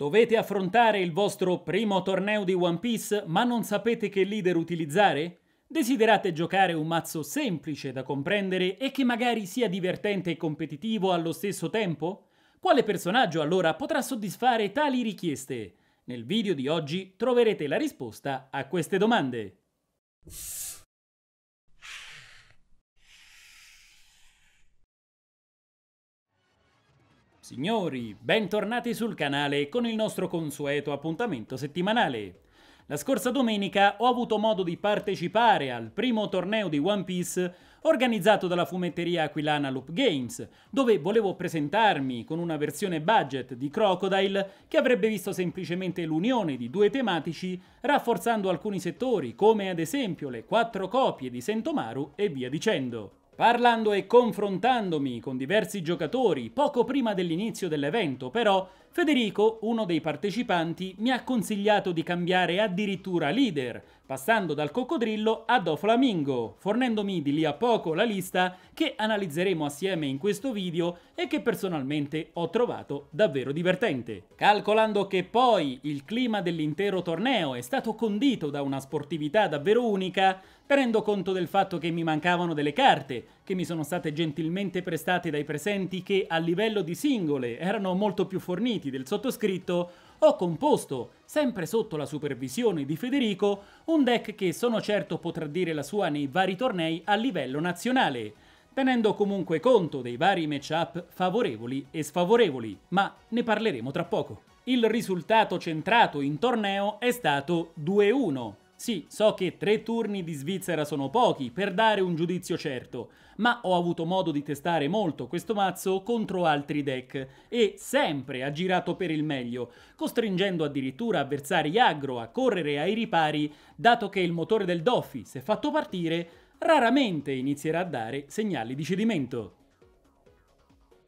Dovete affrontare il vostro primo torneo di One Piece ma non sapete che leader utilizzare? Desiderate giocare un mazzo semplice da comprendere e che magari sia divertente e competitivo allo stesso tempo? Quale personaggio allora potrà soddisfare tali richieste? Nel video di oggi troverete la risposta a queste domande. Signori, bentornati sul canale con il nostro consueto appuntamento settimanale. La scorsa domenica ho avuto modo di partecipare al primo torneo di One Piece organizzato dalla fumetteria aquilana Loop Games, dove volevo presentarmi con una versione budget di Crocodile che avrebbe visto semplicemente l'unione di due tematici rafforzando alcuni settori, come ad esempio le quattro copie di Sentomaru e via dicendo. Parlando e confrontandomi con diversi giocatori poco prima dell'inizio dell'evento, però, Federico, uno dei partecipanti, mi ha consigliato di cambiare addirittura leader, passando dal coccodrillo a Do Flamingo, fornendomi di lì a poco la lista che analizzeremo assieme in questo video e che personalmente ho trovato davvero divertente. Calcolando che poi il clima dell'intero torneo è stato condito da una sportività davvero unica, tenendo conto del fatto che mi mancavano delle carte, che mi sono state gentilmente prestate dai presenti che a livello di singole erano molto più forniti del sottoscritto, ho composto, sempre sotto la supervisione di Federico, un deck che sono certo potrà dire la sua nei vari tornei a livello nazionale, tenendo comunque conto dei vari match-up favorevoli e sfavorevoli, ma ne parleremo tra poco. Il risultato centrato in torneo è stato 2-1, sì, so che tre turni di Svizzera sono pochi per dare un giudizio certo, ma ho avuto modo di testare molto questo mazzo contro altri deck e sempre ha girato per il meglio, costringendo addirittura avversari aggro a correre ai ripari, dato che il motore del Doffy, se fatto partire, raramente inizierà a dare segnali di cedimento.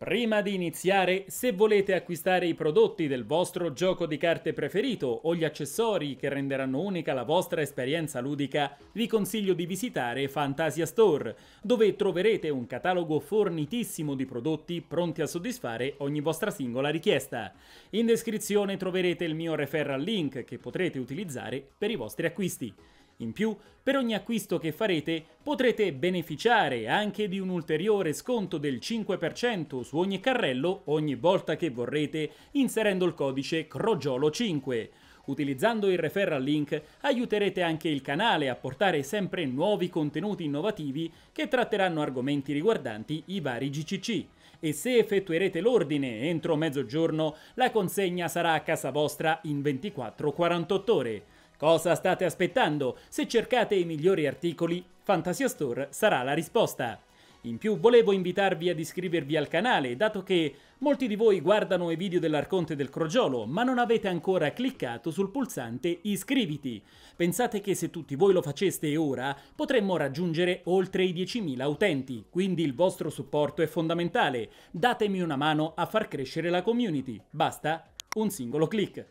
Prima di iniziare, se volete acquistare i prodotti del vostro gioco di carte preferito o gli accessori che renderanno unica la vostra esperienza ludica, vi consiglio di visitare Fantasia Store, dove troverete un catalogo fornitissimo di prodotti pronti a soddisfare ogni vostra singola richiesta. In descrizione troverete il mio referral link che potrete utilizzare per i vostri acquisti. In più, per ogni acquisto che farete potrete beneficiare anche di un ulteriore sconto del 5% su ogni carrello ogni volta che vorrete inserendo il codice CROGIOLO5. Utilizzando il referral link aiuterete anche il canale a portare sempre nuovi contenuti innovativi che tratteranno argomenti riguardanti i vari GCC. E se effettuerete l'ordine entro mezzogiorno, la consegna sarà a casa vostra in 24-48 ore. Cosa state aspettando? Se cercate i migliori articoli, Fantasia Store sarà la risposta. In più volevo invitarvi ad iscrivervi al canale, dato che molti di voi guardano i video dell'Arconte del Crogiolo, ma non avete ancora cliccato sul pulsante iscriviti. Pensate che se tutti voi lo faceste ora, potremmo raggiungere oltre i 10.000 utenti, quindi il vostro supporto è fondamentale. Datemi una mano a far crescere la community, basta un singolo click.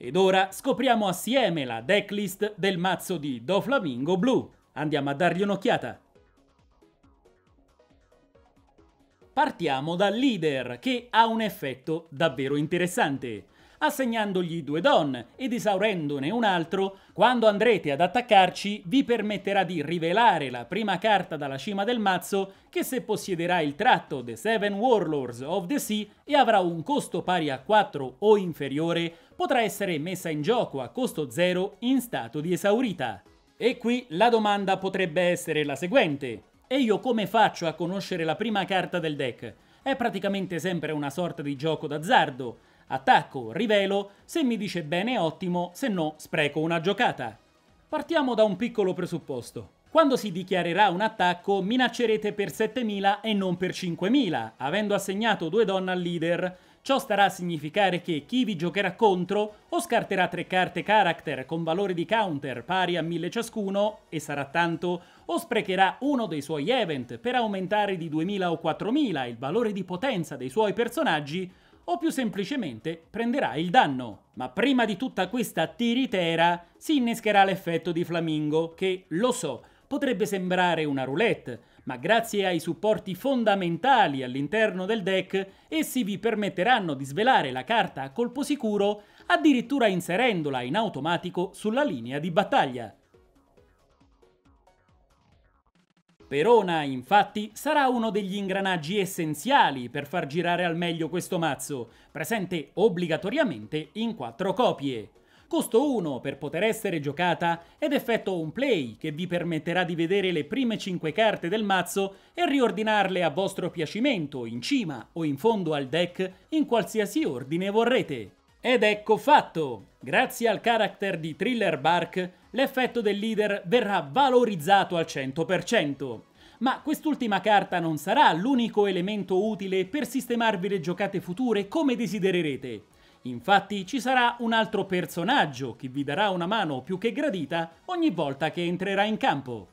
Ed ora scopriamo assieme la decklist del mazzo di Doflamingo Blu. Andiamo a dargli un'occhiata. Partiamo dal leader, che ha un effetto davvero interessante assegnandogli due donne ed esaurendone un altro, quando andrete ad attaccarci vi permetterà di rivelare la prima carta dalla cima del mazzo che se possiederà il tratto The Seven Warlords of the Sea e avrà un costo pari a 4 o inferiore, potrà essere messa in gioco a costo 0 in stato di esaurita. E qui la domanda potrebbe essere la seguente. E io come faccio a conoscere la prima carta del deck? È praticamente sempre una sorta di gioco d'azzardo. Attacco, rivelo, se mi dice bene ottimo, se no spreco una giocata. Partiamo da un piccolo presupposto. Quando si dichiarerà un attacco minaccerete per 7000 e non per 5000, avendo assegnato due donne al leader. Ciò starà a significare che chi vi giocherà contro o scarterà tre carte character con valore di counter pari a 1000 ciascuno, e sarà tanto, o sprecherà uno dei suoi event per aumentare di 2000 o 4000 il valore di potenza dei suoi personaggi, o più semplicemente prenderai il danno. Ma prima di tutta questa tiritera si innescherà l'effetto di Flamingo, che, lo so, potrebbe sembrare una roulette, ma grazie ai supporti fondamentali all'interno del deck, essi vi permetteranno di svelare la carta a colpo sicuro, addirittura inserendola in automatico sulla linea di battaglia. Perona, infatti, sarà uno degli ingranaggi essenziali per far girare al meglio questo mazzo, presente obbligatoriamente in quattro copie. Costo 1 per poter essere giocata ed effetto un play che vi permetterà di vedere le prime 5 carte del mazzo e riordinarle a vostro piacimento in cima o in fondo al deck in qualsiasi ordine vorrete. Ed ecco fatto! Grazie al character di Thriller Bark, l'effetto del leader verrà valorizzato al 100%. Ma quest'ultima carta non sarà l'unico elemento utile per sistemarvi le giocate future come desidererete. Infatti ci sarà un altro personaggio che vi darà una mano più che gradita ogni volta che entrerà in campo.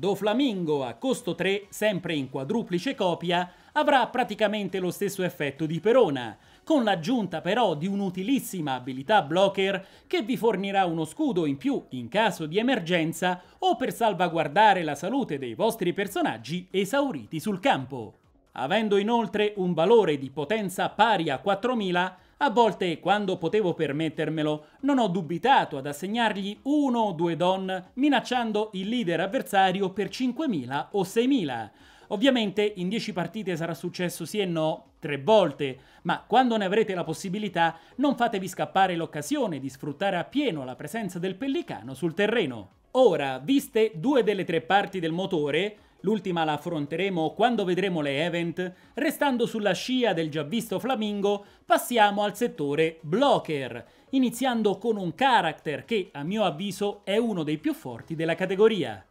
Do Flamingo a costo 3, sempre in quadruplice copia, avrà praticamente lo stesso effetto di Perona, con l'aggiunta però di un'utilissima abilità blocker che vi fornirà uno scudo in più in caso di emergenza o per salvaguardare la salute dei vostri personaggi esauriti sul campo. Avendo inoltre un valore di potenza pari a 4000, a volte, quando potevo permettermelo, non ho dubitato ad assegnargli uno o due don, minacciando il leader avversario per 5.000 o 6.000. Ovviamente in 10 partite sarà successo sì e no tre volte, ma quando ne avrete la possibilità non fatevi scappare l'occasione di sfruttare appieno la presenza del pellicano sul terreno. Ora, viste due delle tre parti del motore, L'ultima la affronteremo quando vedremo le event, restando sulla scia del già visto Flamingo passiamo al settore Blocker, iniziando con un character che a mio avviso è uno dei più forti della categoria.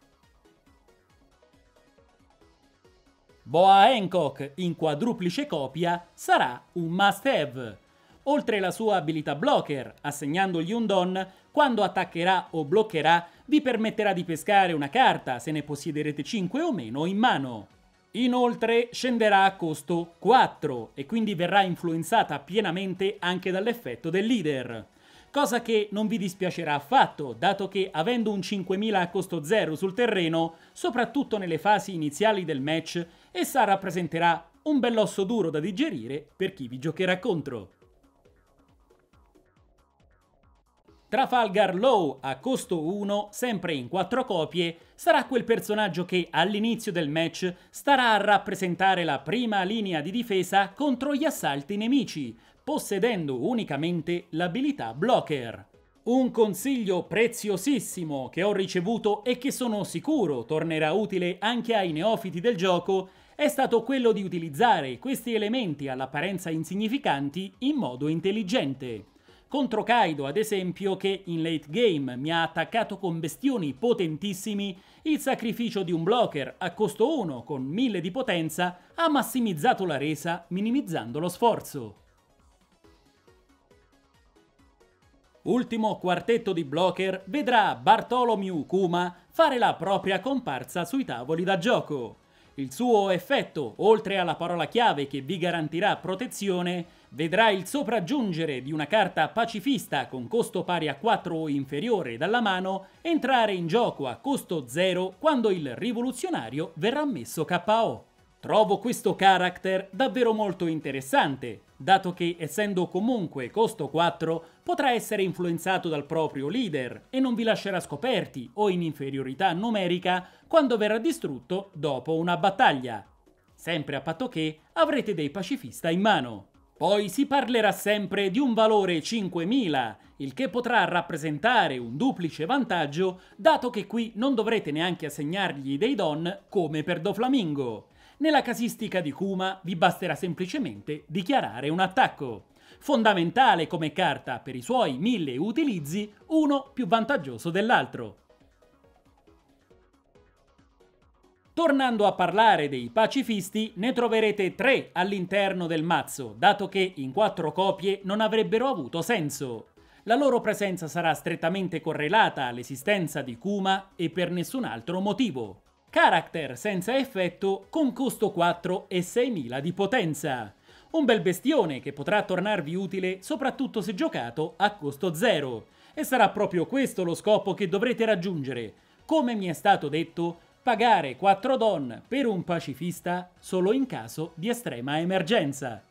Boa Hancock in quadruplice copia sarà un must have. Oltre la sua abilità blocker, assegnandogli un don, quando attaccherà o bloccherà vi permetterà di pescare una carta, se ne possiederete 5 o meno in mano. Inoltre scenderà a costo 4 e quindi verrà influenzata pienamente anche dall'effetto del leader. Cosa che non vi dispiacerà affatto, dato che avendo un 5000 a costo 0 sul terreno, soprattutto nelle fasi iniziali del match, essa rappresenterà un bell'osso duro da digerire per chi vi giocherà contro. Trafalgar Law a costo 1, sempre in 4 copie, sarà quel personaggio che all'inizio del match starà a rappresentare la prima linea di difesa contro gli assalti nemici, possedendo unicamente l'abilità Blocker. Un consiglio preziosissimo che ho ricevuto e che sono sicuro tornerà utile anche ai neofiti del gioco è stato quello di utilizzare questi elementi all'apparenza insignificanti in modo intelligente contro Kaido ad esempio che in late game mi ha attaccato con bestioni potentissimi, il sacrificio di un blocker a costo 1 con 1000 di potenza ha massimizzato la resa minimizzando lo sforzo. Ultimo quartetto di blocker vedrà Bartolomeu Kuma fare la propria comparsa sui tavoli da gioco. Il suo effetto, oltre alla parola chiave che vi garantirà protezione, vedrà il sopraggiungere di una carta pacifista con costo pari a 4 o inferiore dalla mano entrare in gioco a costo 0 quando il rivoluzionario verrà messo KO. Trovo questo character davvero molto interessante, dato che essendo comunque costo 4 potrà essere influenzato dal proprio leader e non vi lascerà scoperti o in inferiorità numerica quando verrà distrutto dopo una battaglia, sempre a patto che avrete dei pacifista in mano. Poi si parlerà sempre di un valore 5000, il che potrà rappresentare un duplice vantaggio dato che qui non dovrete neanche assegnargli dei don come per Doflamingo, nella casistica di Kuma vi basterà semplicemente dichiarare un attacco. Fondamentale come carta per i suoi mille utilizzi, uno più vantaggioso dell'altro. Tornando a parlare dei pacifisti, ne troverete tre all'interno del mazzo, dato che in quattro copie non avrebbero avuto senso. La loro presenza sarà strettamente correlata all'esistenza di Kuma e per nessun altro motivo. Character senza effetto con costo 4 e 6000 di potenza. Un bel bestione che potrà tornarvi utile soprattutto se giocato a costo 0. E sarà proprio questo lo scopo che dovrete raggiungere. Come mi è stato detto, pagare 4 don per un pacifista solo in caso di estrema emergenza.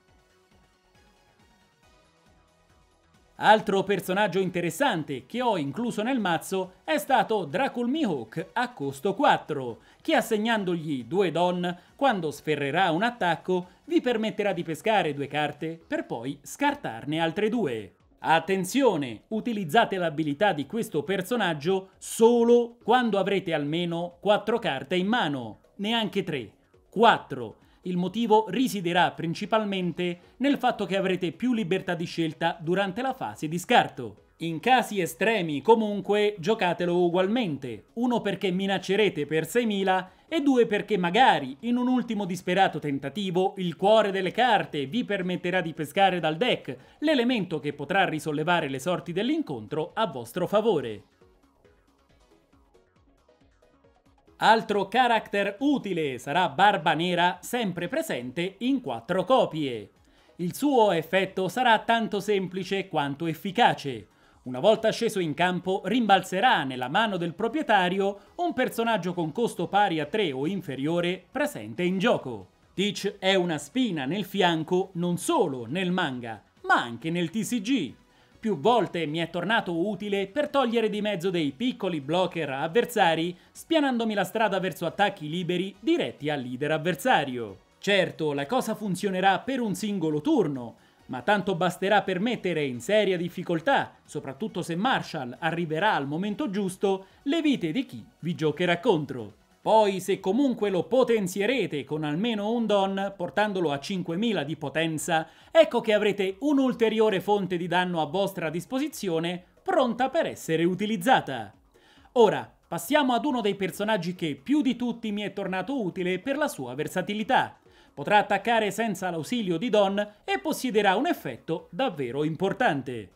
Altro personaggio interessante che ho incluso nel mazzo è stato Dracul Mihawk a costo 4, che assegnandogli due don quando sferrerà un attacco vi permetterà di pescare due carte per poi scartarne altre due. Attenzione, utilizzate l'abilità di questo personaggio solo quando avrete almeno 4 carte in mano, neanche 3, 4, il motivo risiderà principalmente nel fatto che avrete più libertà di scelta durante la fase di scarto. In casi estremi, comunque, giocatelo ugualmente. Uno perché minaccerete per 6.000 e due perché magari, in un ultimo disperato tentativo, il cuore delle carte vi permetterà di pescare dal deck l'elemento che potrà risollevare le sorti dell'incontro a vostro favore. Altro character utile sarà Barba Nera sempre presente in quattro copie. Il suo effetto sarà tanto semplice quanto efficace. Una volta sceso in campo rimbalzerà nella mano del proprietario un personaggio con costo pari a 3 o inferiore presente in gioco. Teach è una spina nel fianco non solo nel manga, ma anche nel TCG più volte mi è tornato utile per togliere di mezzo dei piccoli blocker avversari, spianandomi la strada verso attacchi liberi diretti al leader avversario. Certo, la cosa funzionerà per un singolo turno, ma tanto basterà per mettere in seria difficoltà, soprattutto se Marshall arriverà al momento giusto, le vite di chi vi giocherà contro. Poi se comunque lo potenzierete con almeno un don, portandolo a 5000 di potenza, ecco che avrete un'ulteriore fonte di danno a vostra disposizione pronta per essere utilizzata. Ora, passiamo ad uno dei personaggi che più di tutti mi è tornato utile per la sua versatilità. Potrà attaccare senza l'ausilio di Don e possiederà un effetto davvero importante.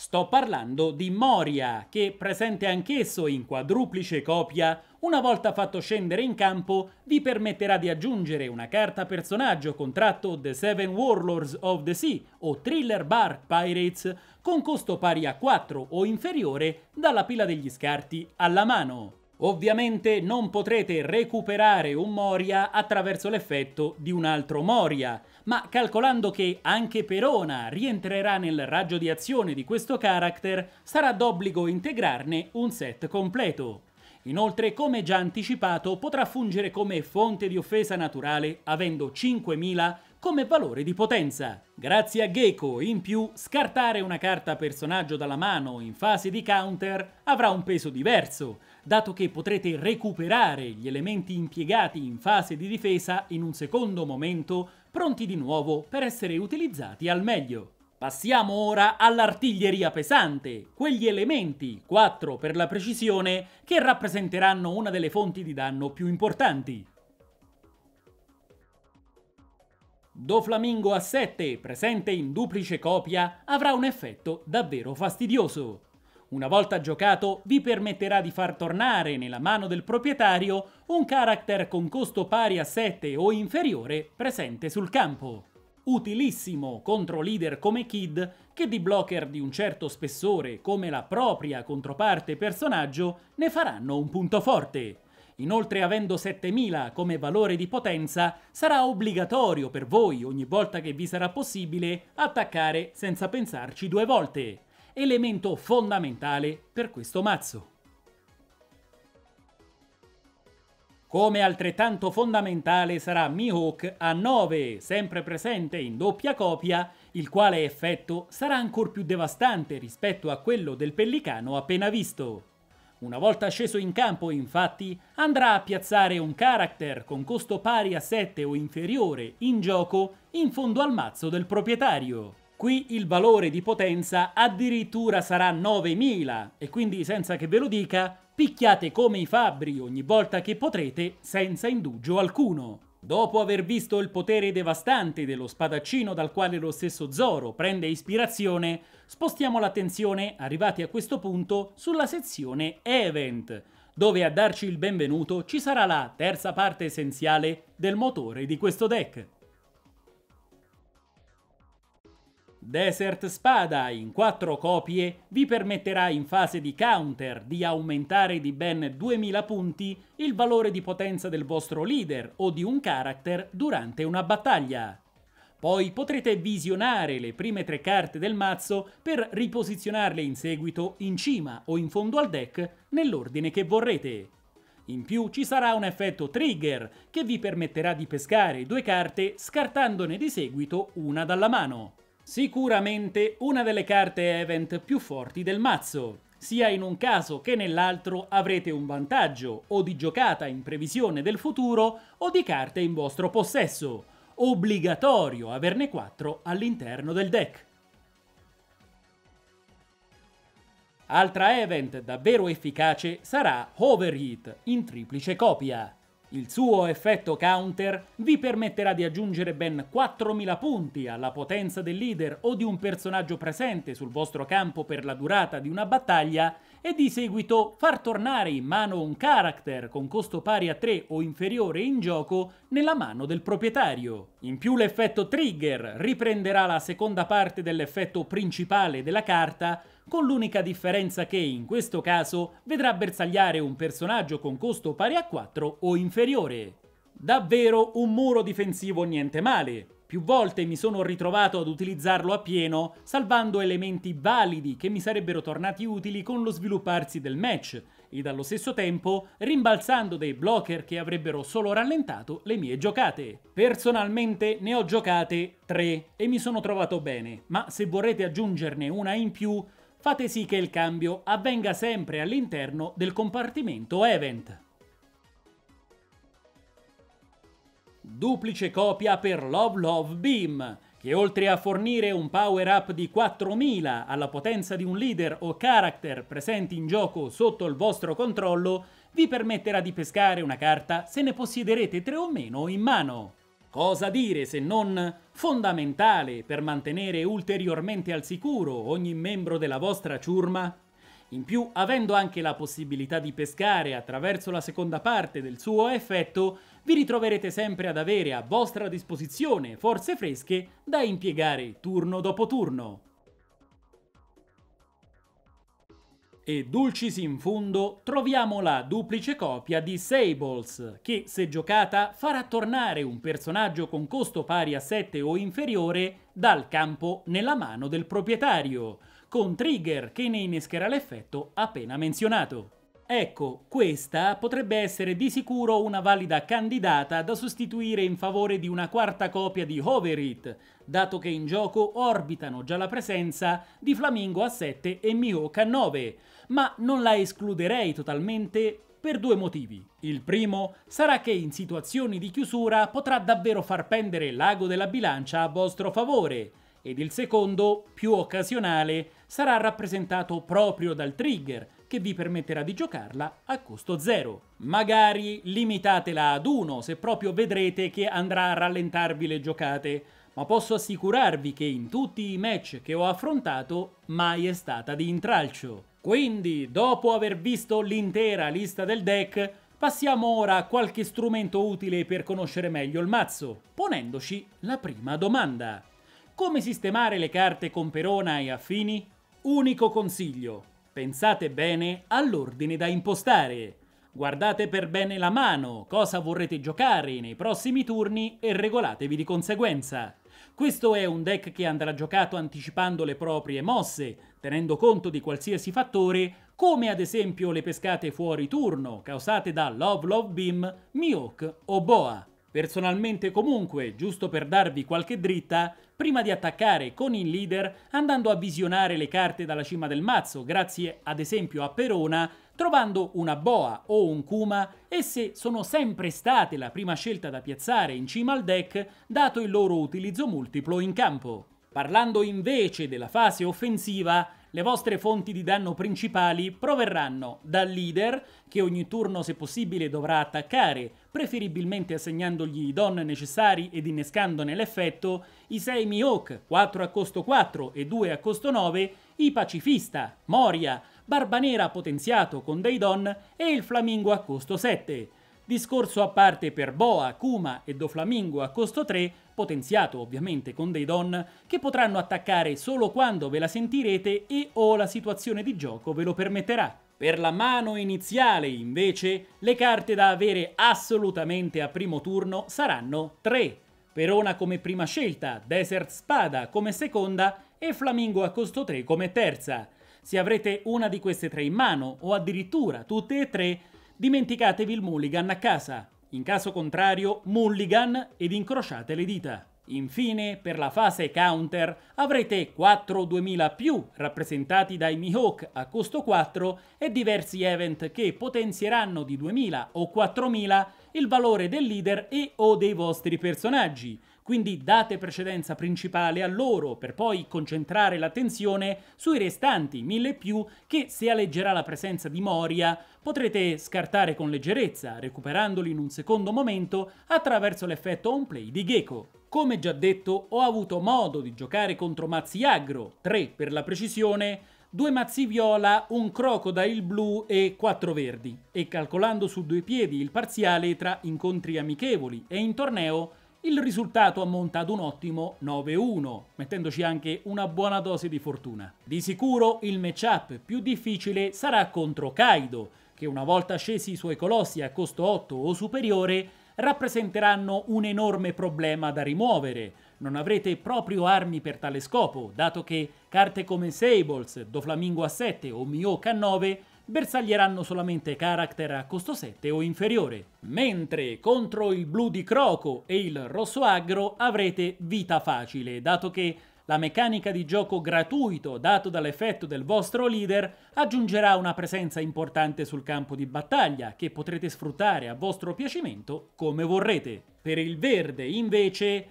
Sto parlando di Moria, che presente anch'esso in quadruplice copia, una volta fatto scendere in campo, vi permetterà di aggiungere una carta personaggio con tratto The Seven Warlords of the Sea o Thriller Bar Pirates con costo pari a 4 o inferiore dalla pila degli scarti alla mano. Ovviamente non potrete recuperare un Moria attraverso l'effetto di un altro Moria, ma calcolando che anche Perona rientrerà nel raggio di azione di questo character, sarà d'obbligo integrarne un set completo. Inoltre, come già anticipato, potrà fungere come fonte di offesa naturale avendo 5000 come valore di potenza. Grazie a Gecko, in più, scartare una carta personaggio dalla mano in fase di counter avrà un peso diverso, dato che potrete recuperare gli elementi impiegati in fase di difesa in un secondo momento pronti di nuovo per essere utilizzati al meglio. Passiamo ora all'artiglieria pesante, quegli elementi, 4 per la precisione, che rappresenteranno una delle fonti di danno più importanti. Doflamingo A7, presente in duplice copia, avrà un effetto davvero fastidioso. Una volta giocato vi permetterà di far tornare nella mano del proprietario un character con costo pari a 7 o inferiore presente sul campo. Utilissimo contro leader come Kid che di blocker di un certo spessore come la propria controparte personaggio ne faranno un punto forte. Inoltre avendo 7000 come valore di potenza sarà obbligatorio per voi ogni volta che vi sarà possibile attaccare senza pensarci due volte elemento fondamentale per questo mazzo. Come altrettanto fondamentale sarà Mihawk a 9, sempre presente in doppia copia, il quale effetto sarà ancora più devastante rispetto a quello del pellicano appena visto. Una volta sceso in campo, infatti, andrà a piazzare un character con costo pari a 7 o inferiore in gioco in fondo al mazzo del proprietario. Qui il valore di potenza addirittura sarà 9000 e quindi senza che ve lo dica picchiate come i fabbri ogni volta che potrete senza indugio alcuno. Dopo aver visto il potere devastante dello spadaccino dal quale lo stesso Zoro prende ispirazione, spostiamo l'attenzione, arrivati a questo punto, sulla sezione Event, dove a darci il benvenuto ci sarà la terza parte essenziale del motore di questo deck. Desert Spada in 4 copie vi permetterà in fase di counter di aumentare di ben 2000 punti il valore di potenza del vostro leader o di un character durante una battaglia. Poi potrete visionare le prime tre carte del mazzo per riposizionarle in seguito in cima o in fondo al deck nell'ordine che vorrete. In più ci sarà un effetto trigger che vi permetterà di pescare due carte scartandone di seguito una dalla mano. Sicuramente una delle carte event più forti del mazzo. Sia in un caso che nell'altro avrete un vantaggio o di giocata in previsione del futuro o di carte in vostro possesso. Obbligatorio averne 4 all'interno del deck. Altra event davvero efficace sarà Overheat in triplice copia. Il suo effetto counter vi permetterà di aggiungere ben 4000 punti alla potenza del leader o di un personaggio presente sul vostro campo per la durata di una battaglia e di seguito far tornare in mano un character con costo pari a 3 o inferiore in gioco nella mano del proprietario. In più l'effetto trigger riprenderà la seconda parte dell'effetto principale della carta con l'unica differenza che in questo caso vedrà bersagliare un personaggio con costo pari a 4 o inferiore. Davvero un muro difensivo niente male, più volte mi sono ritrovato ad utilizzarlo a pieno, salvando elementi validi che mi sarebbero tornati utili con lo svilupparsi del match, ed allo stesso tempo rimbalzando dei blocker che avrebbero solo rallentato le mie giocate. Personalmente ne ho giocate 3 e mi sono trovato bene, ma se vorrete aggiungerne una in più, fate sì che il cambio avvenga sempre all'interno del compartimento event. Duplice copia per Love Love Beam, che oltre a fornire un power up di 4000 alla potenza di un leader o character presenti in gioco sotto il vostro controllo, vi permetterà di pescare una carta se ne possiederete tre o meno in mano. Cosa dire se non fondamentale per mantenere ulteriormente al sicuro ogni membro della vostra ciurma? In più, avendo anche la possibilità di pescare attraverso la seconda parte del suo effetto, vi ritroverete sempre ad avere a vostra disposizione forze fresche da impiegare turno dopo turno. E Dulcis in fundo troviamo la duplice copia di Sables, che se giocata farà tornare un personaggio con costo pari a 7 o inferiore dal campo nella mano del proprietario, con trigger che ne innescherà l'effetto appena menzionato. Ecco, questa potrebbe essere di sicuro una valida candidata da sostituire in favore di una quarta copia di Hover Hoverit, dato che in gioco orbitano già la presenza di Flamingo a 7 e Mihawk a 9, ma non la escluderei totalmente per due motivi. Il primo sarà che in situazioni di chiusura potrà davvero far pendere l'ago della bilancia a vostro favore, ed il secondo, più occasionale, sarà rappresentato proprio dal trigger, che vi permetterà di giocarla a costo zero. Magari limitatela ad uno se proprio vedrete che andrà a rallentarvi le giocate, ma posso assicurarvi che in tutti i match che ho affrontato mai è stata di intralcio. Quindi, dopo aver visto l'intera lista del deck, passiamo ora a qualche strumento utile per conoscere meglio il mazzo, ponendoci la prima domanda. Come sistemare le carte con Perona e affini? Unico consiglio, pensate bene all'ordine da impostare. Guardate per bene la mano, cosa vorrete giocare nei prossimi turni e regolatevi di conseguenza. Questo è un deck che andrà giocato anticipando le proprie mosse, tenendo conto di qualsiasi fattore, come ad esempio le pescate fuori turno causate da Love Love Beam, Miok o Boa. Personalmente comunque, giusto per darvi qualche dritta, prima di attaccare con il leader andando a visionare le carte dalla cima del mazzo, grazie ad esempio a Perona, trovando una boa o un kuma, esse sono sempre state la prima scelta da piazzare in cima al deck, dato il loro utilizzo multiplo in campo. Parlando invece della fase offensiva, le vostre fonti di danno principali proverranno dal leader, che ogni turno se possibile dovrà attaccare preferibilmente assegnandogli i don necessari ed innescandone l'effetto, i 6 Mihawk, 4 a costo 4 e 2 a costo 9, i Pacifista, Moria, Barbanera potenziato con dei don e il Flamingo a costo 7. Discorso a parte per Boa, Kuma e Doflamingo a costo 3, potenziato ovviamente con dei don, che potranno attaccare solo quando ve la sentirete e o la situazione di gioco ve lo permetterà. Per la mano iniziale, invece, le carte da avere assolutamente a primo turno saranno 3. Perona come prima scelta, Desert Spada come seconda e Flamingo a costo 3 come terza. Se avrete una di queste tre in mano, o addirittura tutte e tre, dimenticatevi il mulligan a casa. In caso contrario, mulligan ed incrociate le dita. Infine, per la fase counter avrete 4 2000 più rappresentati dai Mihawk a costo 4 e diversi event che potenzieranno di 2000 o 4000 il valore del leader e o dei vostri personaggi, quindi date precedenza principale a loro per poi concentrare l'attenzione sui restanti 1000 più che se alleggerà la presenza di Moria potrete scartare con leggerezza, recuperandoli in un secondo momento attraverso l'effetto on play di Gecko. Come già detto, ho avuto modo di giocare contro mazzi agro, 3 per la precisione, due mazzi viola, un crocodile blu e quattro verdi. E calcolando su due piedi il parziale tra incontri amichevoli e in torneo, il risultato ammonta ad un ottimo 9-1, mettendoci anche una buona dose di fortuna. Di sicuro il matchup più difficile sarà contro Kaido, che una volta scesi i suoi colossi a costo 8 o superiore, rappresenteranno un enorme problema da rimuovere. Non avrete proprio armi per tale scopo, dato che carte come Sables, Doflamingo a 7 o Mioc a 9 bersaglieranno solamente character a costo 7 o inferiore, mentre contro il blu di Croco e il rosso agro avrete vita facile, dato che la meccanica di gioco gratuito dato dall'effetto del vostro leader aggiungerà una presenza importante sul campo di battaglia che potrete sfruttare a vostro piacimento come vorrete. Per il verde, invece,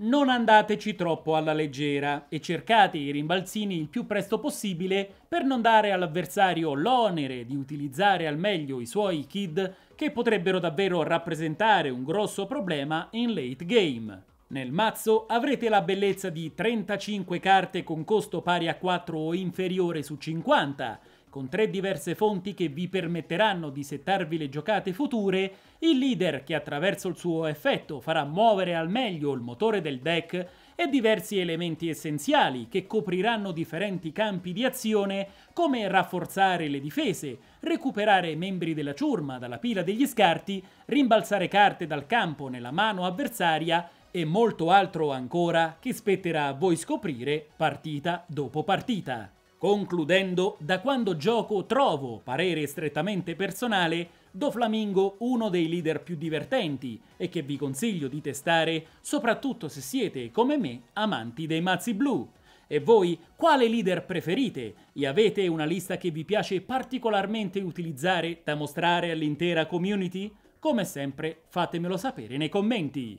non andateci troppo alla leggera e cercate i rimbalzini il più presto possibile per non dare all'avversario l'onere di utilizzare al meglio i suoi kid che potrebbero davvero rappresentare un grosso problema in late game. Nel mazzo avrete la bellezza di 35 carte con costo pari a 4 o inferiore su 50, con tre diverse fonti che vi permetteranno di settarvi le giocate future, il leader che attraverso il suo effetto farà muovere al meglio il motore del deck e diversi elementi essenziali che copriranno differenti campi di azione come rafforzare le difese, recuperare membri della ciurma dalla pila degli scarti, rimbalzare carte dal campo nella mano avversaria e molto altro ancora che spetterà a voi scoprire partita dopo partita. Concludendo, da quando gioco trovo, parere strettamente personale, Do Flamingo uno dei leader più divertenti e che vi consiglio di testare, soprattutto se siete, come me, amanti dei mazzi blu. E voi quale leader preferite? E avete una lista che vi piace particolarmente utilizzare da mostrare all'intera community? Come sempre fatemelo sapere nei commenti.